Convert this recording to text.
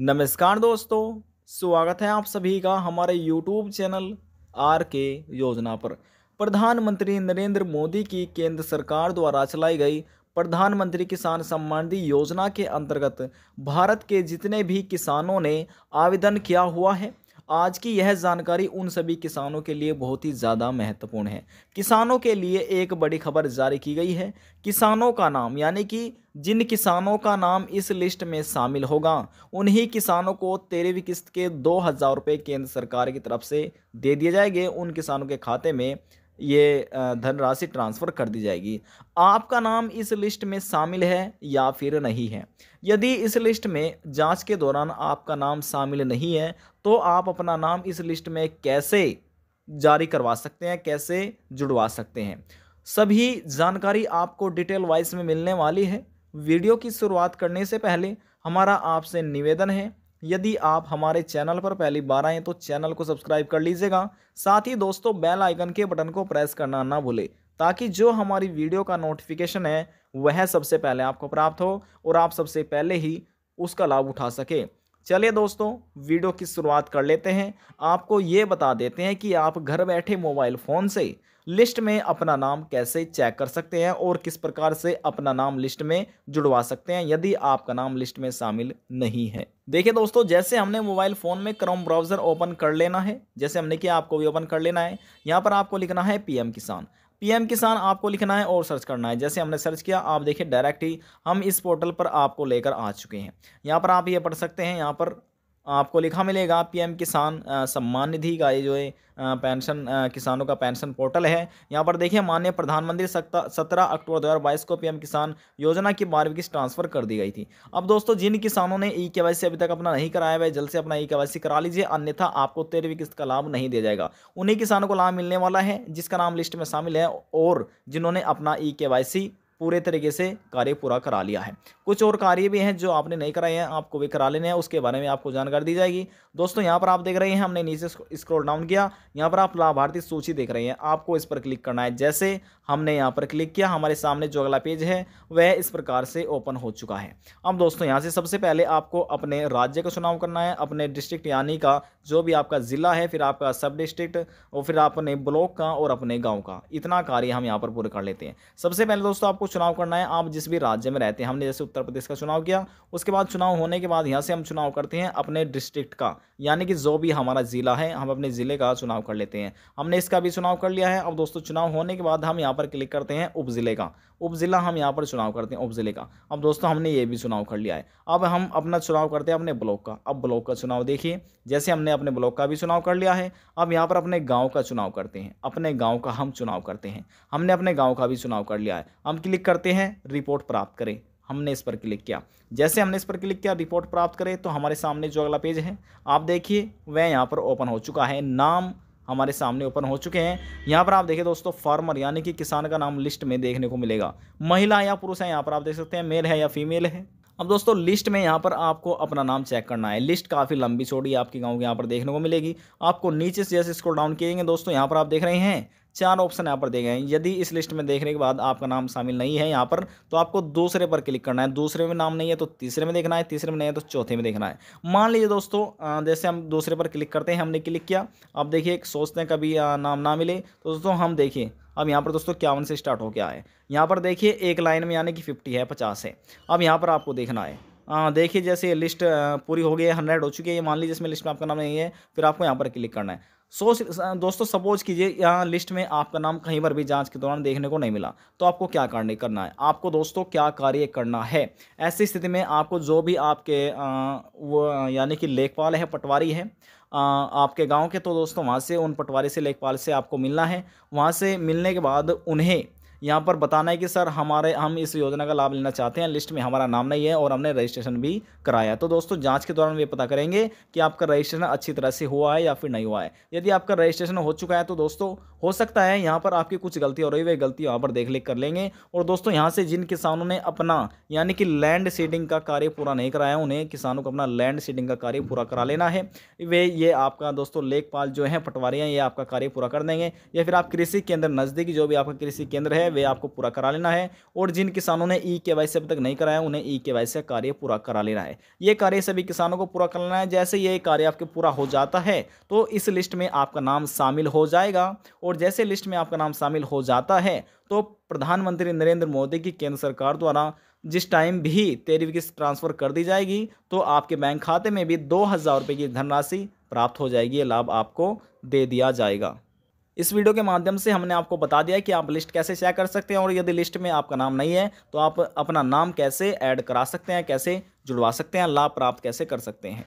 नमस्कार दोस्तों स्वागत है आप सभी का हमारे यूट्यूब चैनल आर के योजना पर प्रधानमंत्री नरेंद्र मोदी की केंद्र सरकार द्वारा चलाई गई प्रधानमंत्री किसान सम्मान निधि योजना के अंतर्गत भारत के जितने भी किसानों ने आवेदन किया हुआ है आज की यह जानकारी उन सभी किसानों के लिए बहुत ही ज़्यादा महत्वपूर्ण है किसानों के लिए एक बड़ी खबर जारी की गई है किसानों का नाम यानी कि जिन किसानों का नाम इस लिस्ट में शामिल होगा उन्हीं किसानों को तेरहवीं किस्त के दो हज़ार रुपये केंद्र सरकार की तरफ से दे दिए जाएंगे उन किसानों के खाते में ये धनराशि ट्रांसफ़र कर दी जाएगी आपका नाम इस लिस्ट में शामिल है या फिर नहीं है यदि इस लिस्ट में जांच के दौरान आपका नाम शामिल नहीं है तो आप अपना नाम इस लिस्ट में कैसे जारी करवा सकते हैं कैसे जुड़वा सकते हैं सभी जानकारी आपको डिटेल वाइज में मिलने वाली है वीडियो की शुरुआत करने से पहले हमारा आपसे निवेदन है यदि आप हमारे चैनल पर पहली बार आएँ तो चैनल को सब्सक्राइब कर लीजिएगा साथ ही दोस्तों बेल आइकन के बटन को प्रेस करना ना भूलें ताकि जो हमारी वीडियो का नोटिफिकेशन है वह सबसे पहले आपको प्राप्त हो और आप सबसे पहले ही उसका लाभ उठा सकें चलिए दोस्तों वीडियो की शुरुआत कर लेते हैं आपको ये बता देते हैं कि आप घर बैठे मोबाइल फ़ोन से लिस्ट में अपना नाम कैसे चेक कर सकते हैं और किस प्रकार से अपना नाम लिस्ट में जुड़वा सकते हैं यदि आपका नाम लिस्ट में शामिल नहीं है देखिए दोस्तों जैसे हमने मोबाइल फ़ोन में क्रोम ब्राउज़र ओपन कर लेना है जैसे हमने किया आपको भी ओपन कर लेना है यहाँ पर आपको लिखना है पीएम किसान पीएम किसान आपको लिखना है और सर्च करना है जैसे हमने सर्च किया आप देखिए डायरेक्ट ही हम इस पोर्टल पर आपको लेकर आ चुके हैं यहाँ पर आप ये पढ़ सकते हैं यहाँ पर आपको लिखा मिलेगा पीएम किसान सम्मान निधि का ये जो है पेंशन किसानों का पेंशन पोर्टल है यहाँ पर देखिए माननीय प्रधानमंत्री सत्ता सत्रह अक्टूबर 2022 को पीएम किसान योजना की बारहवीं किस्त ट्रांसफर कर दी गई थी अब दोस्तों जिन किसानों ने ई के अभी तक अपना नहीं कराया है जल्द से अपना ई के करा लीजिए अन्यथा आपको तेरहवीं किस्त का लाभ नहीं दिया जाएगा उन्हीं किसानों को लाभ मिलने वाला है जिसका नाम लिस्ट में शामिल है और जिन्होंने अपना ई के पूरे तरीके से कार्य पूरा करा लिया है कुछ और कार्य भी हैं जो आपने नहीं कराए हैं आपको भी करा लेने हैं उसके बारे में आपको जानकारी दी जाएगी दोस्तों यहाँ पर आप देख रहे हैं हमने नीचे स्क्रॉल डाउन किया यहाँ पर आप लाभार्थी सूची देख रहे हैं आपको इस पर क्लिक करना है जैसे हमने यहाँ पर क्लिक किया हमारे सामने जो अगला पेज है वह इस प्रकार से ओपन हो चुका है अब दोस्तों यहाँ से सबसे पहले आपको अपने राज्य का चुनाव करना है अपने डिस्ट्रिक्ट यानी का जो भी आपका ज़िला है फिर आपका सब डिस्ट्रिक्ट और फिर अपने ब्लॉक का और अपने गाँव का इतना कार्य हम यहाँ पर पूरा कर लेते हैं सबसे पहले दोस्तों आपको चुनाव करना है आप जिस भी राज्य में रहते हैं हमने जैसे उत्तर प्रदेश का चुनाव किया उसके बाद चुनाव होने के बाद यहाँ से हम चुनाव करते हैं अपने डिस्ट्रिक्ट का यानी कि जो भी हमारा ज़िला है हम अपने ज़िले का चुनाव कर लेते हैं हमने इसका भी चुनाव कर लिया है अब दोस्तों चुनाव होने के बाद हम यहाँ पर क्लिक करते हैं उप ज़िले का उप ज़िला हम यहाँ पर चुनाव करते हैं उप ज़िले का अब दोस्तों हमने ये भी चुनाव कर लिया है अब हम अपना चुनाव करते हैं अपने ब्लॉक का अब ब्लॉक का चुनाव देखिए जैसे हमने अपने ब्लॉक का भी चुनाव कर लिया है अब यहाँ पर अपने गाँव का चुनाव करते हैं अपने गाँव का हम चुनाव करते हैं हमने अपने गाँव का भी चुनाव कर लिया है हम क्लिक क्लिक करते हैं रिपोर्ट प्राप्त करें हमने इस पर क्लिक किया जैसे हमने इस पर क्लिक किया रिपोर्ट प्राप्त करें तो हमारे सामने जो अगला पेज है आप देखिए वह यहाँ पर ओपन हो चुका है नाम हमारे सामने ओपन हो चुके हैं यहाँ पर आप देखिए दोस्तों फार्मर यानी कि किसान का नाम लिस्ट में देखने को मिलेगा महिला या पुरुष है यहाँ पर आप देख सकते हैं मेल है या फीमेल है अब दोस्तों लिस्ट में यहाँ पर आपको अपना नाम चेक करना है लिस्ट काफ़ी लंबी छोड़ी आपके गांव के यहाँ पर देखने को मिलेगी आपको नीचे से जैसे स्क्रॉल डाउन किएंगे दोस्तों यहाँ पर आप देख रहे हैं चार ऑप्शन यहाँ पर दिए गए हैं यदि इस लिस्ट में देखने के बाद आपका नाम शामिल नहीं है यहाँ पर तो आपको दूसरे पर क्लिक करना है दूसरे में नाम नहीं है तो तीसरे में देखना है तीसरे में नहीं है तो चौथे में देखना है मान लीजिए दोस्तों जैसे हम दूसरे पर क्लिक करते हैं हमने क्लिक किया अब देखिए सोचते हैं कभी नाम ना मिले तो दोस्तों हम देखिए अब यहाँ पर दोस्तों क्यावन से स्टार्ट हो गया है यहाँ पर देखिए एक लाइन में यानी कि फिफ्टी है पचास है अब यहाँ पर आपको देखना है देखिए जैसे ये लिस्ट पूरी हो गई है हंड्रेड हो चुकी है ये मान लीजिए इसमें लिस्ट में आपका नाम नहीं है फिर आपको यहाँ पर क्लिक करना है सो दोस्तों सपोज कीजिए यहाँ लिस्ट में आपका नाम कहीं पर भी जांच के दौरान देखने को नहीं मिला तो आपको क्या करने करना है आपको दोस्तों क्या कार्य करना है ऐसी स्थिति में आपको जो भी आपके वो यानी कि लेखपाल है पटवारी है आपके गांव के तो दोस्तों वहाँ से उन पटवारी से लेखपाल से आपको मिलना है वहाँ से मिलने के बाद उन्हें यहाँ पर बताना है कि सर हमारे हम इस योजना का लाभ लेना चाहते हैं लिस्ट में हमारा नाम नहीं है और हमने रजिस्ट्रेशन भी कराया तो दोस्तों जाँच के दौरान ये पता करेंगे कि आपका रजिस्ट्रेशन अच्छी तरह से हुआ है या फिर नहीं हुआ है यदि आपका रजिस्ट्रेशन हो चुका है तो दोस्तों हो सकता है यहाँ पर आपकी कुछ गलती हो रही है गलती वहाँ पर देख लिख कर लेंगे और दोस्तों यहाँ से जिन किसानों ने अपना यानी कि लैंड सीडिंग का कार्य पूरा नहीं कराया उन्हें किसानों को अपना लैंड सीडिंग का कार्य पूरा करा लेना है वे ये आपका दोस्तों लेखपाल जो है पटवारियाँ ये आपका कार्य पूरा कर देंगे या फिर आप कृषि केंद्र नज़दीकी जो भी आपका कृषि केंद्र है है वे आपको पूरा करा लेना है और जिन किसानों ने ई के वाई सी अब तक नहीं कराया उन्हें ई के वाई सी कार्य पूरा करा लेना है ये कार्य सभी किसानों को पूरा कर लेना है जैसे ये कार्य आपके पूरा हो जाता है तो इस लिस्ट में आपका नाम शामिल हो जाएगा और जैसे लिस्ट में आपका नाम शामिल हो जाता है तो प्रधानमंत्री नरेंद्र मोदी की केंद्र सरकार द्वारा जिस टाइम भी तेरी किस्त ट्रांसफ़र कर दी जाएगी तो आपके बैंक खाते में भी दो हज़ार रुपये की धनराशि प्राप्त हो जाएगी ये लाभ आपको दे दिया जाएगा इस वीडियो के माध्यम से हमने आपको बता दिया कि आप लिस्ट कैसे चेक कर सकते हैं और यदि लिस्ट में आपका नाम नहीं है तो आप अपना नाम कैसे ऐड करा सकते हैं कैसे जुड़वा सकते हैं लाभ प्राप्त कैसे कर सकते हैं